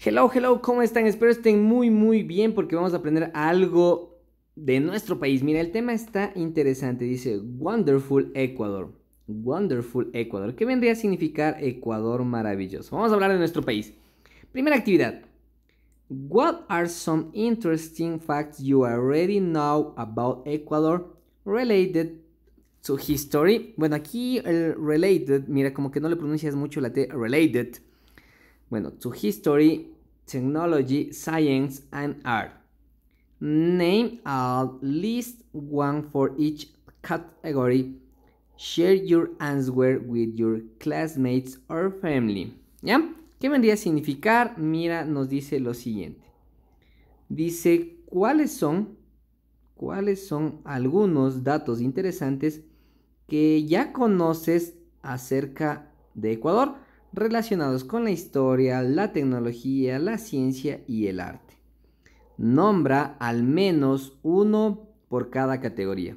Hello, hello, ¿cómo están? Espero estén muy, muy bien porque vamos a aprender algo de nuestro país. Mira, el tema está interesante. Dice Wonderful Ecuador. Wonderful Ecuador. ¿Qué vendría a significar Ecuador maravilloso? Vamos a hablar de nuestro país. Primera actividad. What are some interesting facts you already know about Ecuador related to history? Bueno, aquí el related, mira, como que no le pronuncias mucho la T, related bueno, to history, technology, science, and art. Name at least one for each category. Share your answer with your classmates or family. ¿Ya? ¿Qué vendría a significar? Mira, nos dice lo siguiente. Dice, ¿cuáles son, cuáles son algunos datos interesantes que ya conoces acerca de Ecuador? relacionados con la historia, la tecnología, la ciencia y el arte. Nombra al menos uno por cada categoría.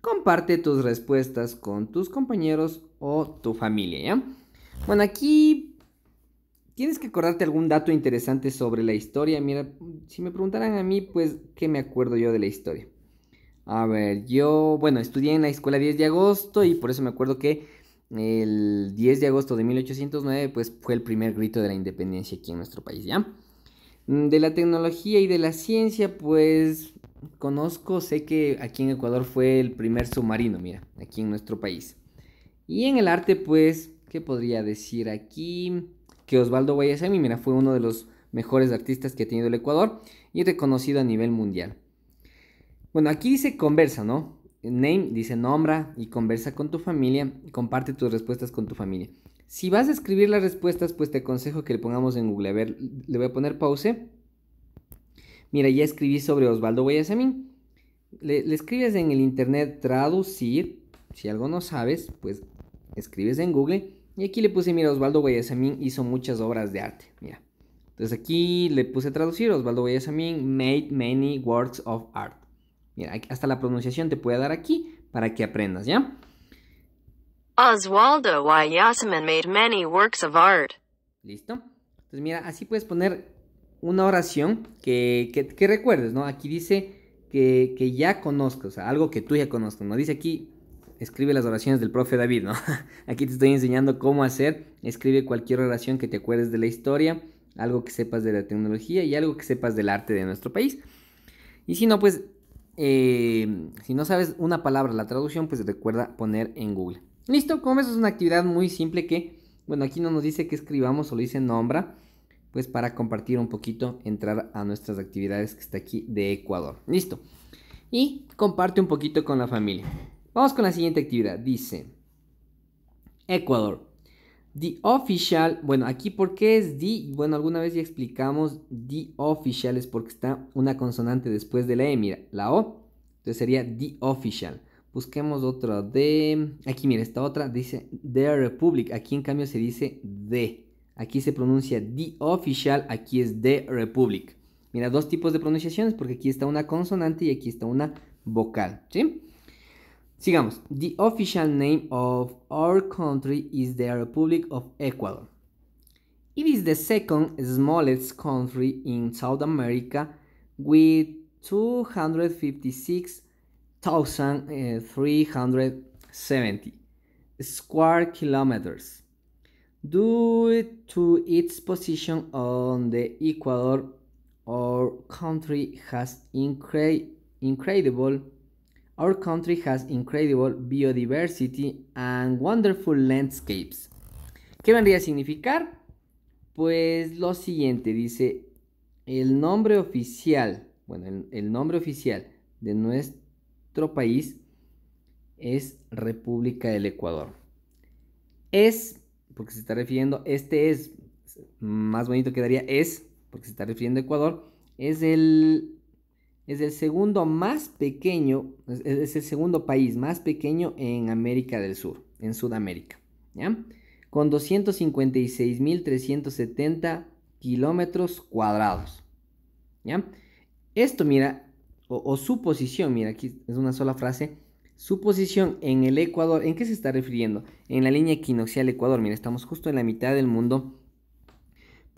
Comparte tus respuestas con tus compañeros o tu familia, ¿ya? Bueno, aquí tienes que acordarte algún dato interesante sobre la historia. Mira, si me preguntaran a mí, pues, ¿qué me acuerdo yo de la historia? A ver, yo, bueno, estudié en la escuela 10 de agosto y por eso me acuerdo que el 10 de agosto de 1809, pues fue el primer grito de la independencia aquí en nuestro país, ¿ya? Mm, de la tecnología y de la ciencia, pues conozco, sé que aquí en Ecuador fue el primer submarino, mira, aquí en nuestro país. Y en el arte, pues, ¿qué podría decir aquí? Que Osvaldo Guayasami, mira, fue uno de los mejores artistas que ha tenido el Ecuador y reconocido a nivel mundial. Bueno, aquí dice conversa, ¿no? Name dice nombra y conversa con tu familia, y comparte tus respuestas con tu familia. Si vas a escribir las respuestas, pues te aconsejo que le pongamos en Google. A ver, le voy a poner pause. Mira, ya escribí sobre Osvaldo Guayasamín. Le, le escribes en el internet traducir. Si algo no sabes, pues escribes en Google. Y aquí le puse, mira, Osvaldo Guayasamín hizo muchas obras de arte. Mira. Entonces aquí le puse traducir Osvaldo Guayasamín made many works of art. Mira, hasta la pronunciación te puede dar aquí para que aprendas, ¿ya? Oswaldo y Yasmin made many works of art. ¿Listo? Entonces mira, así puedes poner una oración que, recuerdes, ¿no? Aquí dice que, que ya conozcas, o sea, algo que tú ya conozcas, ¿no? Dice aquí, escribe las oraciones del profe David, ¿no? Aquí te estoy enseñando cómo hacer, escribe cualquier oración que te acuerdes de la historia, algo que sepas de la tecnología y algo que sepas del arte de nuestro país. Y si no, pues Em, si no sabes una palabra, la traducción, pues recuerda poner en Google. Listo, como ves es una actividad muy simple que, bueno, aquí no nos dice que escribamos, solo dice nombra, pues para compartir un poquito, entrar a nuestras actividades que está aquí de Ecuador. Listo. Y comparte un poquito con la familia. Vamos con la siguiente actividad. Dice, Ecuador, The official, bueno, aquí por qué es the, bueno, alguna vez ya explicamos the official es porque está una consonante después de la e, mira, la o. Entonces sería the official. Busquemos otra de aquí mira, esta otra dice the republic, aquí en cambio se dice the. Aquí se pronuncia the official, aquí es the republic. Mira, dos tipos de pronunciaciones porque aquí está una consonante y aquí está una vocal, ¿sí? Sigamos. The official name of our country is the Republic of Ecuador. It is the second smallest country in South America with 256,370 eh, square kilometers. Due to its position on the equator, our country has incre incredible Our country has incredible biodiversity and wonderful landscapes. ¿Qué vendría a significar? Pues lo siguiente, dice el nombre oficial, bueno, el, nombre oficial de nuestro país es República del Ecuador. Es, porque se está refiriendo, este es, más bonito quedaría es, porque se está refiriendo a Ecuador, es el es el segundo más pequeño, es el segundo país más pequeño en América del Sur, en Sudamérica, ¿ya? Con 256.370 kilómetros cuadrados, ¿ya? Esto, mira, o, su posición, mira, aquí es una sola frase, su posición en el Ecuador, ¿en qué se está refiriendo? En la línea equinoccial Ecuador, mira, estamos justo en la mitad del mundo,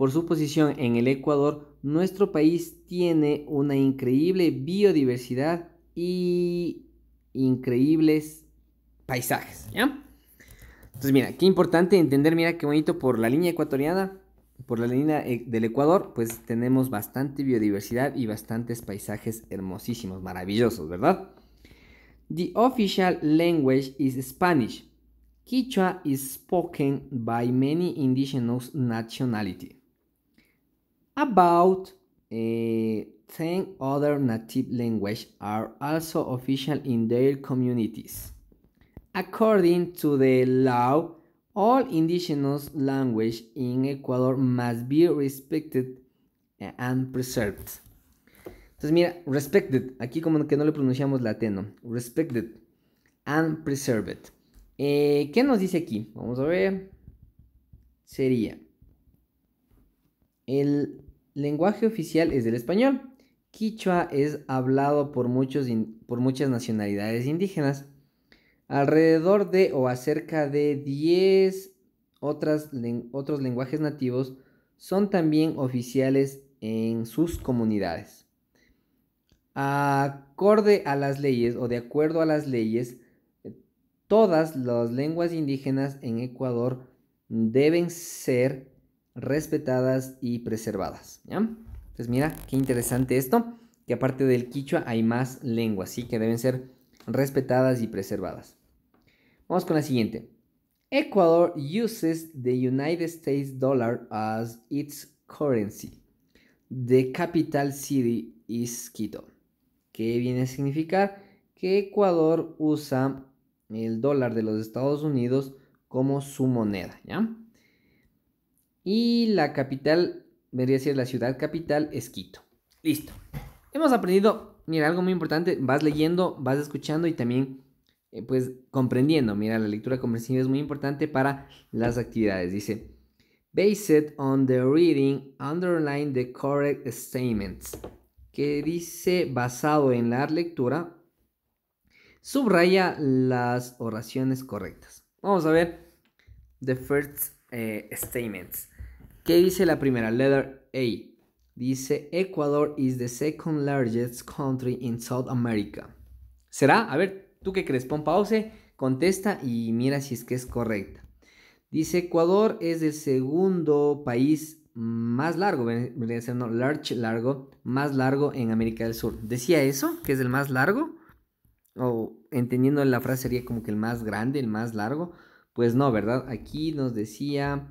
por su posición en el Ecuador, nuestro país tiene una increíble biodiversidad y increíbles paisajes. Entonces, mira, qué importante entender, mira qué bonito por la línea ecuatoriana, por la línea eh, del Ecuador, pues tenemos bastante biodiversidad y bastantes paisajes hermosísimos, maravillosos, ¿verdad? The official language is Spanish. Quichua is spoken by many indigenous nationalities. About uh, 10 other native languages are also official in their communities. According to the law, all indigenous language in Ecuador must be respected eh, and preserved. Entonces mira, respected, aquí como que no le pronunciamos latino, respected and preserved. Eh, ¿Qué nos dice aquí? Vamos a ver. Sería El lenguaje oficial es el español. Quichua es hablado por, muchos por muchas nacionalidades indígenas. Alrededor de o acerca de 10 otras otros lenguajes nativos son también oficiales en sus comunidades. Acorde a las leyes o de acuerdo a las leyes, todas las lenguas indígenas en Ecuador deben ser respetadas y preservadas. ¿ya? Entonces mira, qué interesante esto, que aparte del quichua hay más lenguas, ¿sí? que deben ser respetadas y preservadas. Vamos con la siguiente. Ecuador uses the United States dollar as its currency. The capital city is Quito. ¿qué viene a significar que Ecuador usa el dólar de los Estados Unidos como su moneda, ¿ya? Y la capital, debería ser la ciudad capital, es Quito. Listo. Hemos aprendido, mira, algo muy importante. Vas leyendo, vas escuchando y también, eh, pues, comprendiendo. Mira, la lectura comprensiva es muy importante para las actividades. Dice, based on the reading, underline the correct statements. Que dice, basado en la lectura, subraya las oraciones correctas. Vamos a ver the first eh, statements. ¿Qué dice la primera? Letter A. Dice, Ecuador is the second largest country in South America. ¿Será? A ver, ¿tú qué crees? Pon pause, contesta y mira si es que es correcta. Dice, Ecuador es el segundo país más largo, no, large, largo, más largo en América del Sur. ¿Decía eso? ¿Que es el más largo? O entendiendo la frase sería como que el más grande, el más largo. Pues no, ¿verdad? Aquí nos decía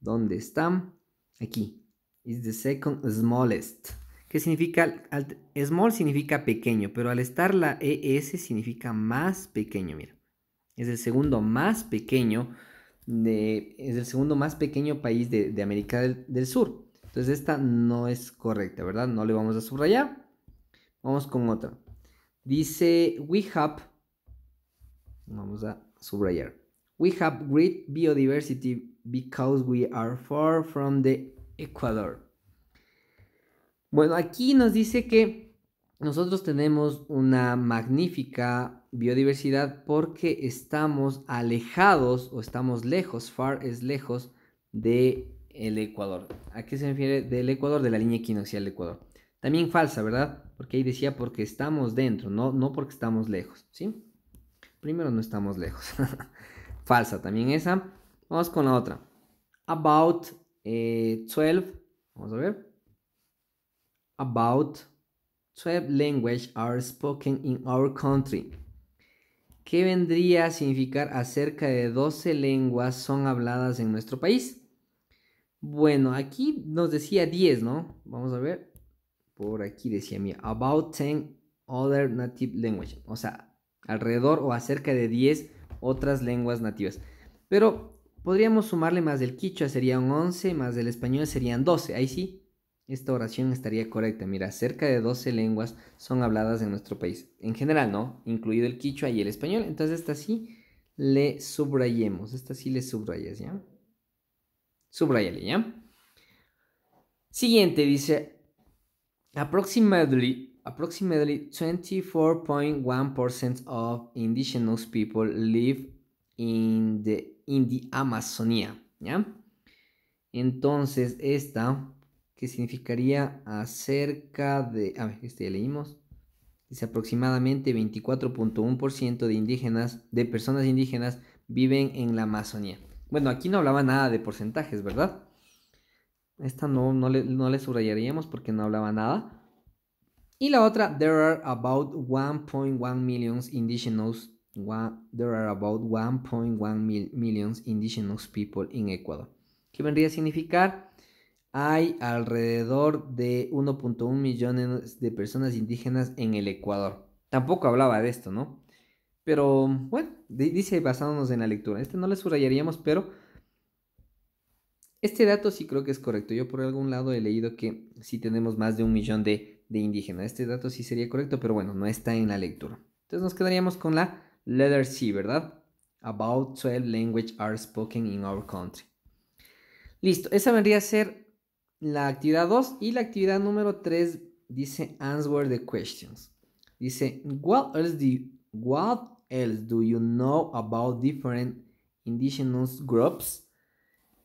¿Dónde están? Aquí. Is the second smallest. ¿Qué significa? Small significa pequeño, pero al estar la ES significa más pequeño, mira. Es el segundo más pequeño de, es el segundo más pequeño país de, América del, Sur. Entonces esta no es correcta, ¿verdad? No le vamos a subrayar. Vamos con otra. Dice we vamos a subrayar. We have great biodiversity because we are far from the Ecuador. Bueno, aquí nos dice que nosotros tenemos una magnífica biodiversidad porque estamos alejados o estamos lejos, far es lejos de Ecuador. ¿A qué se refiere del Ecuador? De la línea equinoccial del Ecuador. También falsa, ¿verdad? Porque ahí decía porque estamos dentro, no, no porque estamos lejos, ¿sí? Primero no estamos lejos. falsa también esa. Vamos con la otra. About 12. Eh, Vamos a ver. About 12 languages are spoken in our country. ¿Qué vendría a significar acerca de 12 lenguas son habladas en nuestro país? Bueno, aquí nos decía 10, ¿no? Vamos a ver. Por aquí decía mía, about 10 other native languages. O sea, alrededor o acerca de 10 otras lenguas nativas. Pero Podríamos sumarle más del quichua, un 11, más del español serían 12. Ahí sí, esta oración estaría correcta. Mira, cerca de 12 lenguas son habladas en nuestro país. En general, ¿no? Incluido el quichua y el español. Entonces, esta sí le subrayemos. Esta sí le subrayas, ¿ya? Subrayale, ¿ya? Siguiente dice: Approximately, approximately 24.1% of indigenous people live in the the Amazonía, ¿ya? Entonces, esta, que significaría acerca de, a ver, este ya leímos, dice aproximadamente 24.1% de indígenas, de personas indígenas viven en la Amazonía. Bueno, aquí no hablaba nada de porcentajes, ¿verdad? Esta no, no, le, no le subrayaríamos porque no hablaba nada. Y la otra, there are about 1.1 million indigenous there are about 1.1 mil, million indigenous people in Ecuador. ¿Qué vendría a significar? Hay alrededor de 1.1 millones de personas indígenas en el Ecuador. Tampoco hablaba de esto, ¿no? Pero bueno, dice basándonos en la lectura. Este no le subrayaríamos, pero este dato sí creo que es correcto. Yo por algún lado he leído que sí tenemos más de un millón de, de indígenas. Este dato sí sería correcto, pero bueno, no está en la lectura. Entonces nos quedaríamos con la Letter C, ¿verdad? About 12 languages are spoken in our country. Listo, esa vendría a ser la actividad 2 y la actividad número 3 dice answer the questions. Dice, what else do you, what else do you know about different indigenous groups?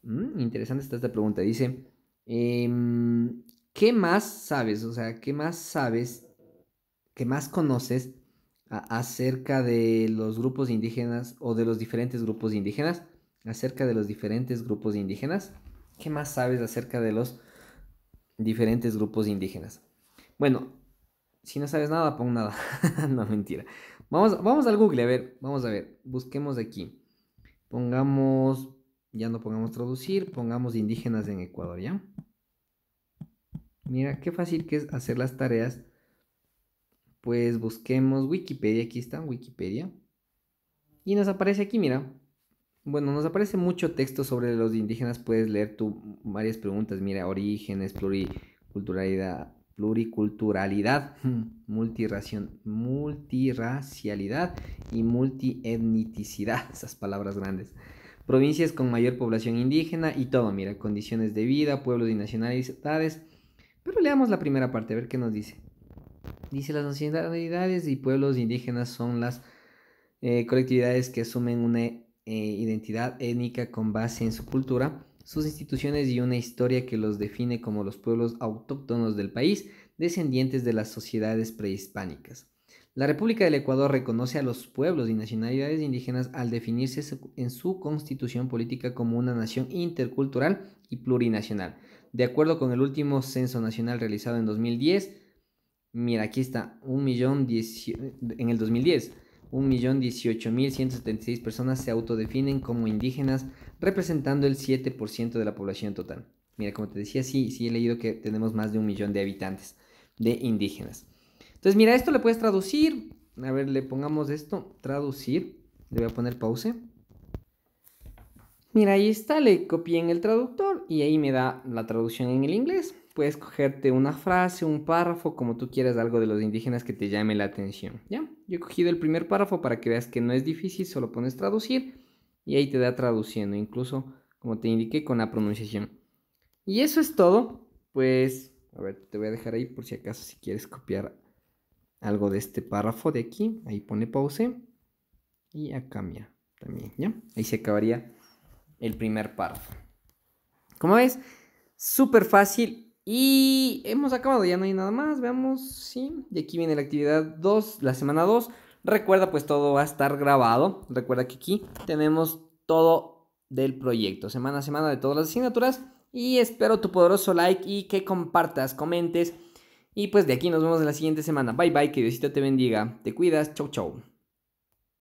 Mm, interesante está esta pregunta. Dice, em, ¿qué más sabes? O sea, ¿qué más sabes? ¿Qué más conoces acerca de los grupos indígenas o de los diferentes grupos indígenas, acerca de los diferentes grupos indígenas. ¿Qué más sabes acerca de los diferentes grupos indígenas? Bueno, si no sabes nada, pon nada. no, mentira. Vamos, vamos al Google, a ver, vamos a ver, busquemos aquí. Pongamos, ya no pongamos traducir, pongamos indígenas en Ecuador, ¿ya? Mira, qué fácil que es hacer las tareas pues busquemos Wikipedia, aquí está Wikipedia. Y nos aparece aquí, mira. Bueno, nos aparece mucho texto sobre los indígenas, puedes leer tú varias preguntas, mira, orígenes, pluriculturalidad, pluriculturalidad, multiracialidad y multietnicidad, esas palabras grandes. Provincias con mayor población indígena y todo, mira, condiciones de vida, pueblos y nacionalidades. Pero leamos la primera parte, a ver qué nos dice. Dice las nacionalidades y pueblos indígenas son las eh, colectividades que asumen una eh, identidad étnica con base en su cultura, sus instituciones y una historia que los define como los pueblos autóctonos del país, descendientes de las sociedades prehispánicas. La República del Ecuador reconoce a los pueblos y nacionalidades indígenas al definirse en su constitución política como una nación intercultural y plurinacional. De acuerdo con el último censo nacional realizado en 2010, Mira, aquí está, un en el 2010, 1.018.176 personas se autodefinen como indígenas, representando el 7% de la población total. Mira, como te decía, sí, sí he leído que tenemos más de un millón de habitantes de indígenas. Entonces, mira, esto le puedes traducir. A ver, le pongamos esto, traducir. Le voy a poner pause. Mira, ahí está, le copié en el traductor y ahí me da la traducción en el inglés puedes cogerte una frase, un párrafo, como tú quieras, algo de los indígenas que te llame la atención. ¿Ya? Yo he cogido el primer párrafo para que veas que no es difícil, solo pones traducir y ahí te da traduciendo, incluso como te indiqué con la pronunciación. Y eso es todo. Pues, a ver, te voy a dejar ahí por si acaso si quieres copiar algo de este párrafo de aquí. Ahí pone pause. Y acá, mira, también, ¿ya? Ahí se acabaría el primer párrafo. Como ves, súper fácil y hemos acabado, ya no hay nada más, veamos, sí. Y aquí viene la actividad 2, la semana 2. Recuerda, pues todo va a estar grabado. Recuerda que aquí tenemos todo del proyecto, semana a semana de todas las asignaturas. Y espero tu poderoso like y que compartas, comentes. Y pues de aquí nos vemos en la siguiente semana. Bye bye, que Diosito te bendiga. Te cuidas, chau chau.